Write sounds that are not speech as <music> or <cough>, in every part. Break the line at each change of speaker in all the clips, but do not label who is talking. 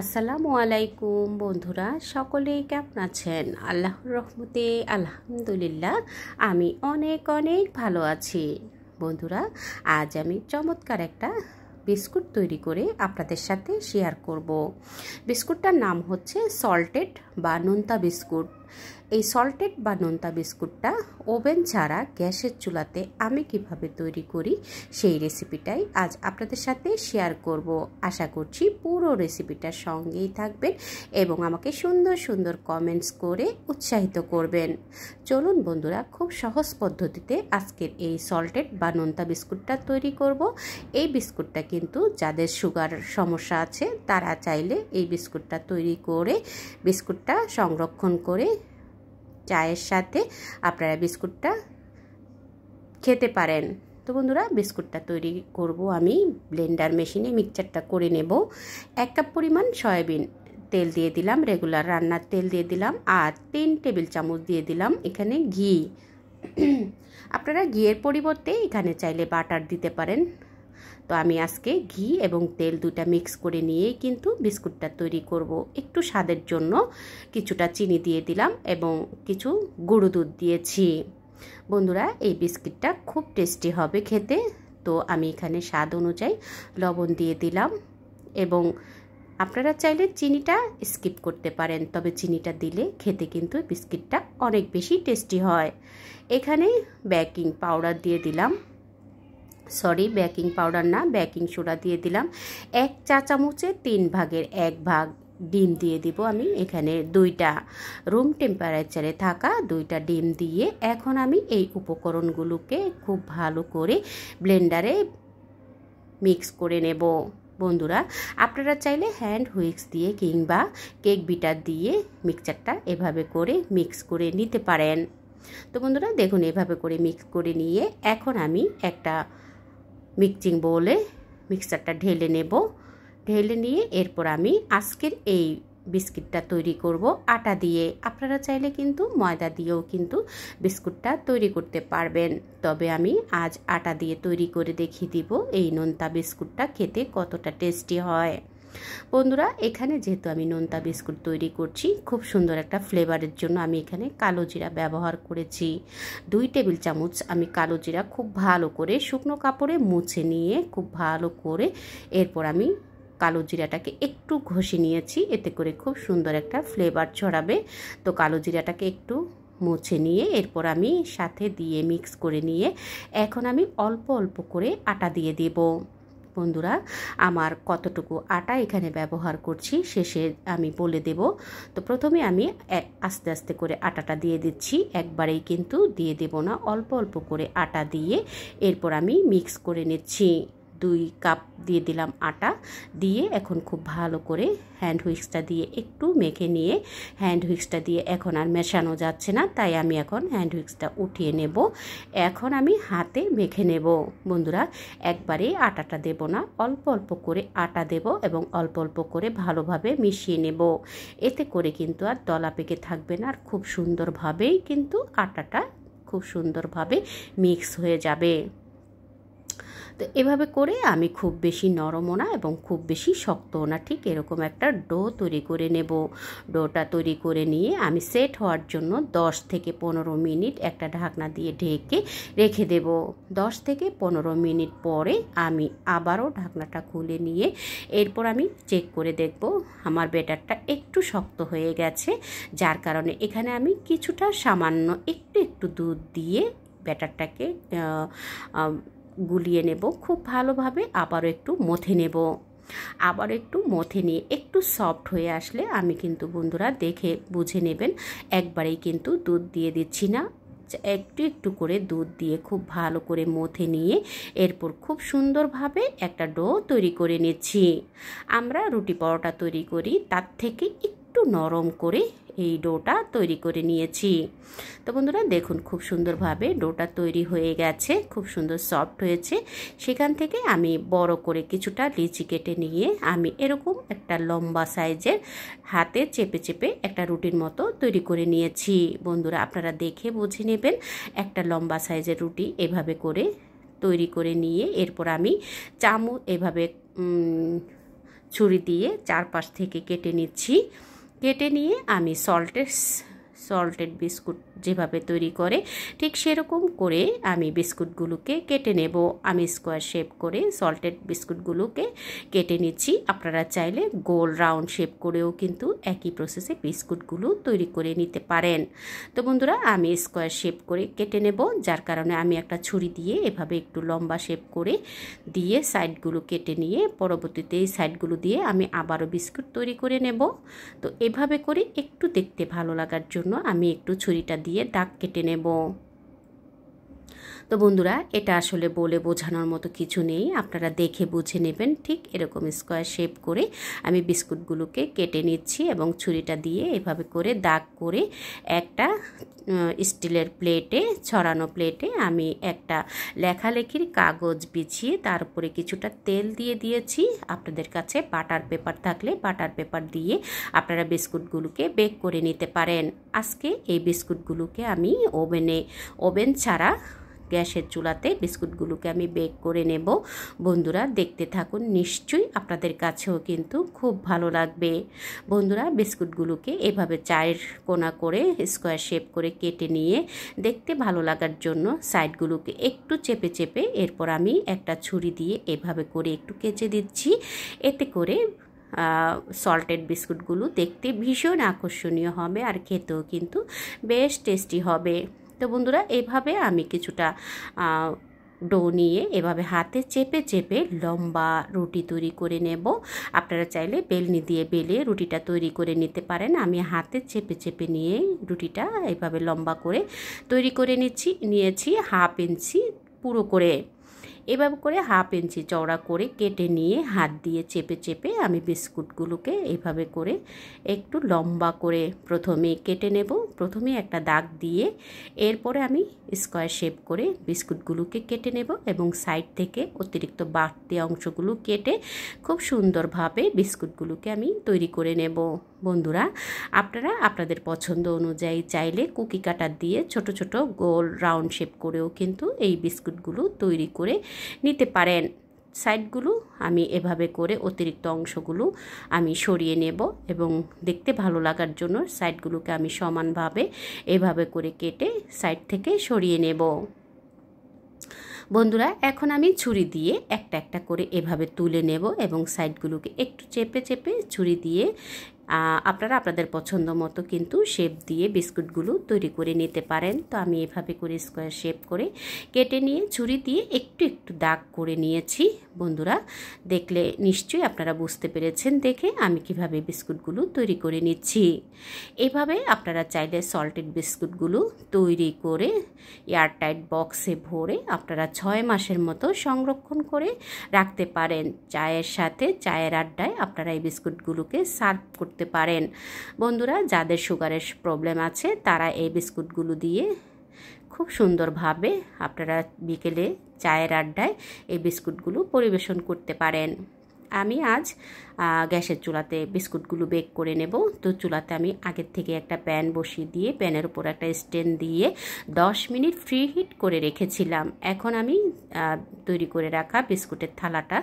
আসসালামু আলাইকুম বন্ধুরা সকলেই কেমন আছেন আল্লাহর রহমতে আলহামদুলিল্লাহ আমি অনেক অনেক ভালো আছি বন্ধুরা আজ আমি চমৎকার একটা বিস্কুট তৈরি করে আপনাদের সাথে শেয়ার করব বিস্কুটটার নাম হচ্ছে সল্টেড বা নোনতা বিস্কুট এই সল্টেড বা নোনতা বিস্কুটটা ওভেন ছাড়া গ্যাসের চুলাতে আমি কিভাবে তৈরি করি সেই রেসিপিটাই আজ আপনাদের সাথে শেয়ার করব আশা করছি পুরো রেসিপিটার সঙ্গেই থাকবেন এবং আমাকে সুন্দর সুন্দর কমেন্টস করে উৎসাহিত করবেন চলুন বন্ধুরা খুব সহজ পদ্ধতিতে আজকের এই সল্টেড বা নোনতা বিস্কুটটা তৈরি করব এই বিস্কুটটা কিন্তু যাদের সুগার সমস্যা আছে তারা চাইলে এই বিস্কুটটা তৈরি করে বিস্কুটটা সংরক্ষণ করে চায়ের সাথে আপনারা বিস্কুটটা খেতে পারেন তো বন্ধুরা বিস্কুটটা তৈরি করব আমি ব্লেন্ডার মেশিনে মিক্সচারটা করে নেব এক কাপ পরিমাণ সয়াবিন তেল দিয়ে দিলাম রেগুলার রান্নার তেল দিয়ে দিলাম আর তিন টেবিল চামচ দিয়ে দিলাম এখানে ঘি <clears throat> আপনারা ঘিয়ের পরিবর্তে এখানে চাইলে বাটার দিতে পারেন তো আমি আজকে ঘি এবং তেল দুটা মিক্স করে নিয়েই কিন্তু বিস্কুটটা তৈরি করব একটু স্বাদের জন্য কিছুটা চিনি দিয়ে দিলাম এবং কিছু গুঁড়ো দুধ দিয়েছি বন্ধুরা এই বিস্কিটটা খুব টেস্টি হবে খেতে তো আমি এখানে স্বাদ অনুযায়ী লবণ দিয়ে দিলাম এবং আপনারা চাইলে চিনিটা স্কিপ করতে পারেন তবে চিনিটা দিলে খেতে কিন্তু বিস্কিটটা অনেক বেশি টেস্টি হয় এখানে বেকিং পাউডার দিয়ে দিলাম সরি বেকিং পাউডার না বেকিং সোডা দিয়ে দিলাম এক চা চামচে তিন ভাগের এক ভাগ ডিম দিয়ে দিব আমি এখানে দুইটা রুম টেম্পারেচারে থাকা দুইটা ডিম দিয়ে এখন আমি এই উপকরণগুলোকে খুব ভালো করে ব্লেন্ডারে মিক্স করে নেব বন্ধুরা আপনারা চাইলে হ্যান্ড হুইক্স দিয়ে কিংবা কেক বিটার দিয়ে মিক্সচারটা এভাবে করে মিক্স করে নিতে পারেন তো বন্ধুরা দেখুন এভাবে করে মিক্স করে নিয়ে এখন আমি একটা মিক্সিং বলে মিক্সারটা ঢেলে নেব ঢেলে নিয়ে এরপর আমি আজকের এই বিস্কিটটা তৈরি করব আটা দিয়ে আপনারা চাইলে কিন্তু ময়দা দিয়েও কিন্তু বিস্কুটটা তৈরি করতে পারবেন তবে আমি আজ আটা দিয়ে তৈরি করে দেখিয়ে দিব এই নোনতা বিস্কুটটা খেতে কতটা টেস্টি হয় বন্ধুরা এখানে যেহেতু আমি নোনতা বিস্কুট তৈরি করছি খুব সুন্দর একটা ফ্লেভারের জন্য আমি এখানে কালো জিরা ব্যবহার করেছি দুই টেবিল চামচ আমি কালো জিরা খুব ভালো করে শুকনো কাপড়ে মুছে নিয়ে খুব ভালো করে এরপর আমি কালো জিরাটাকে একটু ঘষে নিয়েছি এতে করে খুব সুন্দর একটা ফ্লেভার ছড়াবে তো কালো জিরাটাকে একটু মুছে নিয়ে এরপর আমি সাথে দিয়ে মিক্স করে নিয়ে এখন আমি অল্প অল্প করে আটা দিয়ে দেবো বন্ধুরা আমার কতটুকু আটা এখানে ব্যবহার করছি শেষে আমি বলে দেব তো প্রথমে আমি আস্তে আস্তে করে আটাটা দিয়ে দিচ্ছি একবারেই কিন্তু দিয়ে দেব না অল্প অল্প করে আটা দিয়ে এরপর আমি মিক্স করে নিচ্ছি দুই কাপ দিয়ে দিলাম আটা দিয়ে এখন খুব ভালো করে হ্যান্ড হুইক্সটা দিয়ে একটু মেখে নিয়ে হ্যান্ড হুইক্সটা দিয়ে এখন আর মেশানো যাচ্ছে না তাই আমি এখন হ্যান্ড হুইক্সটা উঠিয়ে নেব এখন আমি হাতে মেখে নেব বন্ধুরা একবারে আটাটা দেব না অল্প অল্প করে আটা দেব এবং অল্প অল্প করে ভালোভাবে মিশিয়ে নেব এতে করে কিন্তু আর দলা পেকে থাকবে না আর খুব সুন্দরভাবেই কিন্তু আটাটা খুব সুন্দরভাবে মিক্স হয়ে যাবে তো এভাবে করে আমি খুব বেশি নরমও না এবং খুব বেশি শক্তও না ঠিক এরকম একটা ডো তৈরি করে নেব ডোটা তৈরি করে নিয়ে আমি সেট হওয়ার জন্য 10 থেকে পনেরো মিনিট একটা ঢাকনা দিয়ে ঢেকে রেখে দেব 10 থেকে পনেরো মিনিট পরে আমি আবারও ঢাকনাটা খুলে নিয়ে এরপর আমি চেক করে দেখব আমার বেটারটা একটু শক্ত হয়ে গেছে যার কারণে এখানে আমি কিছুটা সামান্য একটু একটু দুধ দিয়ে ব্যাটারটাকে গুলিয়ে নেব খুব ভালোভাবে আবারও একটু মথে নেব আবার একটু মথে নিয়ে একটু সফট হয়ে আসলে আমি কিন্তু বন্ধুরা দেখে বুঝে নেবেন একবারেই কিন্তু দুধ দিয়ে দিচ্ছি না একটু একটু করে দুধ দিয়ে খুব ভালো করে মথে নিয়ে এরপর খুব সুন্দরভাবে একটা ডো তৈরি করে নিচ্ছি আমরা রুটি পরোটা তৈরি করি তার থেকে একটু নরম করে এই ডোটা তৈরি করে নিয়েছি তো বন্ধুরা দেখুন খুব সুন্দরভাবে ডোটা তৈরি হয়ে গেছে খুব সুন্দর সফট হয়েছে সেখান থেকে আমি বড় করে কিছুটা লিচি কেটে নিয়ে আমি এরকম একটা লম্বা সাইজের হাতে চেপে চেপে একটা রুটির মতো তৈরি করে নিয়েছি বন্ধুরা আপনারা দেখে বুঝে নেবেন একটা লম্বা সাইজের রুটি এভাবে করে তৈরি করে নিয়ে এরপর আমি চামচ এভাবে ছুরি দিয়ে চারপাশ থেকে কেটে নিচ্ছি কেটে নিয়ে আমি সল্টেস সল্টেড বিস্কুট যেভাবে তৈরি করে ঠিক সেরকম করে আমি বিস্কুটগুলোকে কেটে নেব আমি স্কোয়ার শেপ করে সল্টেড বিস্কুটগুলোকে কেটে নিচ্ছি আপনারা চাইলে গোল রাউন্ড শেপ করেও কিন্তু একই প্রসেসে বিস্কুটগুলো তৈরি করে নিতে পারেন তো বন্ধুরা আমি স্কোয়ার শেপ করে কেটে নেব যার কারণে আমি একটা ছুরি দিয়ে এভাবে একটু লম্বা শেপ করে দিয়ে সাইডগুলো কেটে নিয়ে পরবর্তীতে এই সাইডগুলো দিয়ে আমি আবারও বিস্কুট তৈরি করে নেব তো এভাবে করে একটু দেখতে ভালো লাগার জন্য আমি একটু ছুরিটা দিয়ে দাগ কেটে নেব তো বন্ধুরা এটা আসলে বলে বোঝানোর মতো কিছু নেই আপনারা দেখে বুঝে নেবেন ঠিক এরকম স্কোয়ার শেপ করে আমি বিস্কুটগুলোকে কেটে নিচ্ছি এবং ছুরিটা দিয়ে এভাবে করে দাগ করে একটা স্টিলের প্লেটে ছড়ানো প্লেটে আমি একটা লেখালেখির কাগজ বিছিয়ে তার উপরে কিছুটা তেল দিয়ে দিয়েছি আপনাদের কাছে বাটার পেপার থাকলে বাটার পেপার দিয়ে আপনারা বিস্কুটগুলোকে বেক করে নিতে পারেন আজকে এই বিস্কুটগুলোকে আমি ওভেনে ওভেন ছাড়া গ্যাসের চুলাতে বিস্কুটগুলোকে আমি বেক করে নেব বন্ধুরা দেখতে থাকুন নিশ্চয়ই আপনাদের কাছেও কিন্তু খুব ভালো লাগবে বন্ধুরা বিস্কুটগুলোকে এভাবে চায়ের কোনা করে স্কোয়ার শেপ করে কেটে নিয়ে দেখতে ভালো লাগার জন্য সাইডগুলোকে একটু চেপে চেপে এরপর আমি একটা ছুরি দিয়ে এভাবে করে একটু কেচে দিচ্ছি এতে করে সল্টেড বিস্কুটগুলো দেখতে ভীষণ আকর্ষণীয় হবে আর খেতেও কিন্তু বেশ টেস্টি হবে তো বন্ধুরা এভাবে আমি কিছুটা ডো নিয়ে এভাবে হাতে চেপে চেপে লম্বা রুটি তৈরি করে নেব আপনারা চাইলে বেলনি দিয়ে বেলে রুটিটা তৈরি করে নিতে পারেন আমি হাতে চেপে চেপে নিয়ে রুটিটা এভাবে লম্বা করে তৈরি করে নিচ্ছি নিয়েছি হাফ ইঞ্চি পুরো করে এভাবে করে হাফ ইঞ্চি চওড়া করে কেটে নিয়ে হাত দিয়ে চেপে চেপে আমি বিস্কুটগুলোকে এভাবে করে একটু লম্বা করে প্রথমে কেটে নেব প্রথমে একটা দাগ দিয়ে এরপরে আমি স্কোয়ার শেপ করে বিস্কুটগুলোকে কেটে নেব এবং সাইড থেকে অতিরিক্ত বাড়তি অংশগুলো কেটে খুব সুন্দরভাবে বিস্কুটগুলোকে আমি তৈরি করে নেব বন্ধুরা আপনারা আপনাদের পছন্দ অনুযায়ী চাইলে কুকি কাটার দিয়ে ছোট ছোট গোল রাউন্ড শেপ করেও কিন্তু এই বিস্কুটগুলো তৈরি করে নিতে পারেন সাইডগুলো আমি এভাবে করে অতিরিক্ত অংশগুলো আমি সরিয়ে নেব এবং দেখতে ভালো লাগার জন্য সাইডগুলোকে আমি সমানভাবে এভাবে করে কেটে সাইড থেকে সরিয়ে নেব বন্ধুরা এখন আমি ছুরি দিয়ে একটা একটা করে এভাবে তুলে নেব এবং সাইডগুলোকে একটু চেপে চেপে ছুরি দিয়ে আপনারা আপনাদের পছন্দ মতো কিন্তু শেপ দিয়ে বিস্কুটগুলো তৈরি করে নিতে পারেন তো আমি এভাবে করে স্কোয়ার শেপ করে কেটে নিয়ে ছুরি দিয়ে একটু একটু দাগ করে নিয়েছি বন্ধুরা দেখলে নিশ্চয়ই আপনারা বুঝতে পেরেছেন দেখে আমি কিভাবে বিস্কুটগুলো তৈরি করে নিচ্ছি এভাবে আপনারা চাইলে সল্টেড বিস্কুটগুলো তৈরি করে এয়ারটাইট বক্সে ভরে আপনারা ছয় মাসের মতো সংরক্ষণ করে রাখতে পারেন চায়ের সাথে চায়ের আড্ডায় আপনারা এই বিস্কুটগুলোকে সার্ভ করতে করতে পারেন বন্ধুরা যাদের সুগারের প্রবলেম আছে তারা এই বিস্কুটগুলো দিয়ে খুব সুন্দরভাবে আপনারা বিকেলে চায়ের আড্ডায় এই বিস্কুটগুলো পরিবেশন করতে পারেন আমি আজ গ্যাসের চুলাতে বিস্কুটগুলো বেক করে নেব তো চুলাতে আমি আগের থেকে একটা প্যান বসিয়ে দিয়ে প্যানের উপর একটা স্ট্যান্ড দিয়ে 10 মিনিট ফ্রি হিট করে রেখেছিলাম এখন আমি তৈরি করে রাখা বিস্কুটের থালাটা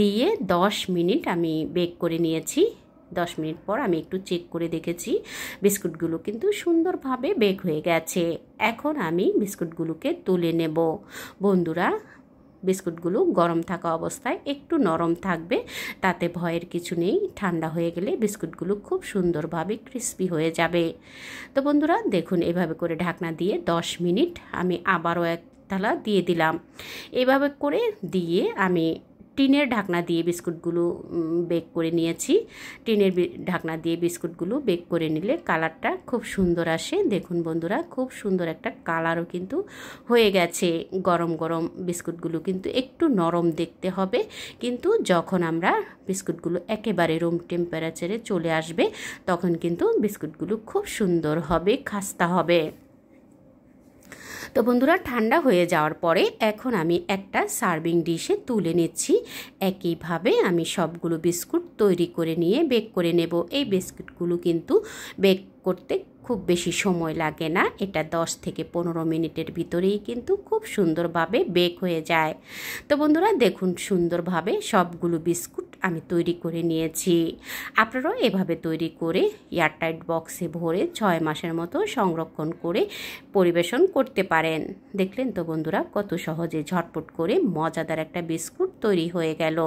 দিয়ে 10 মিনিট আমি বেক করে নিয়েছি দশ মিনিট পর আমি একটু চেক করে দেখেছি বিস্কুটগুলো কিন্তু সুন্দরভাবে বেক হয়ে গেছে এখন আমি বিস্কুটগুলোকে তুলে নেব বন্ধুরা বিস্কুটগুলো গরম থাকা অবস্থায় একটু নরম থাকবে তাতে ভয়ের কিছু নেই ঠান্ডা হয়ে গেলে বিস্কুটগুলো খুব সুন্দরভাবে ক্রিস্পি হয়ে যাবে তো বন্ধুরা দেখুন এভাবে করে ঢাকনা দিয়ে দশ মিনিট আমি আবারও এক থালা দিয়ে দিলাম এভাবে করে দিয়ে আমি টিনের ঢাকনা দিয়ে বিস্কুটগুলো বেক করে নিয়েছি টিনের ঢাকনা দিয়ে বিস্কুটগুলো বেক করে নিলে কালারটা খুব সুন্দর আসে দেখুন বন্ধুরা খুব সুন্দর একটা কালারও কিন্তু হয়ে গেছে গরম গরম বিস্কুটগুলো কিন্তু একটু নরম দেখতে হবে কিন্তু যখন আমরা বিস্কুটগুলো একেবারে রুম টেম্পারেচারে চলে আসবে তখন কিন্তু বিস্কুটগুলো খুব সুন্দর হবে খাস্তা হবে তো বন্ধুরা ঠান্ডা হয়ে যাওয়ার পরে এখন আমি একটা সার্ভিং ডিশে তুলে নেছি একইভাবে আমি সবগুলো বিস্কুট তৈরি করে নিয়ে বেক করে নেব এই বিস্কুটগুলো কিন্তু বেক করতে খুব বেশি সময় লাগে না এটা 10 থেকে পনেরো মিনিটের ভিতরেই কিন্তু খুব সুন্দরভাবে বেক হয়ে যায় তো বন্ধুরা দেখুন সুন্দরভাবে সবগুলো বিস্কুট আমি তৈরি করে নিয়েছি আপনারাও এভাবে তৈরি করে এয়ারটাইট বক্সে ভরে ছয় মাসের মতো সংরক্ষণ করে পরিবেশন করতে পারেন দেখলেন তো বন্ধুরা কত সহজে ঝটপট করে মজাদার একটা বিস্কুট তৈরি হয়ে গেল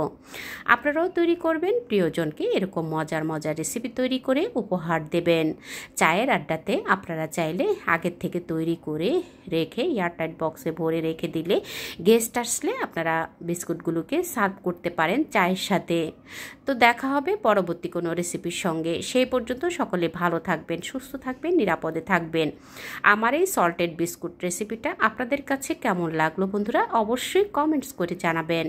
আপনারাও তৈরি করবেন প্রিয়জনকে এরকম মজার মজার রেসিপি তৈরি করে উপহার দেবেন চায়ের আড্ডাতে আপনারা চাইলে আগের থেকে তৈরি করে রেখে এয়ারটাইট বক্সে ভরে রেখে দিলে গেস্ট আসলে আপনারা বিস্কুটগুলোকে সার্ভ করতে পারেন চায়ের সাথে তো দেখা হবে পরবর্তী কোনো রেসিপির সঙ্গে সেই পর্যন্ত সকলে ভালো থাকবেন সুস্থ থাকবেন নিরাপদে থাকবেন আমার এই সল্টেড বিস্কুট রেসিপিটা আপনাদের কাছে কেমন লাগলো বন্ধুরা অবশ্যই কমেন্টস করে জানাবেন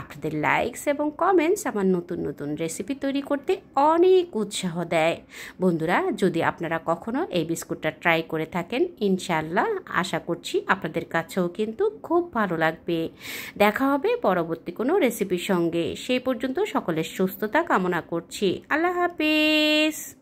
আপনাদের লাইকস এবং কমেন্টস আমার নতুন নতুন রেসিপি তৈরি করতে অনেক উৎসাহ দেয় বন্ধুরা যদি আপনারা কখনও এই বিস্কুটটা ট্রাই করে থাকেন ইনশাল্লাহ আশা করছি আপনাদের কাছেও কিন্তু খুব ভালো লাগবে দেখা হবে পরবর্তী কোনো রেসিপির সঙ্গে সেই পর্যন্ত সকলের সুস্থতা কামনা করছি আল্লাহ হাফিজ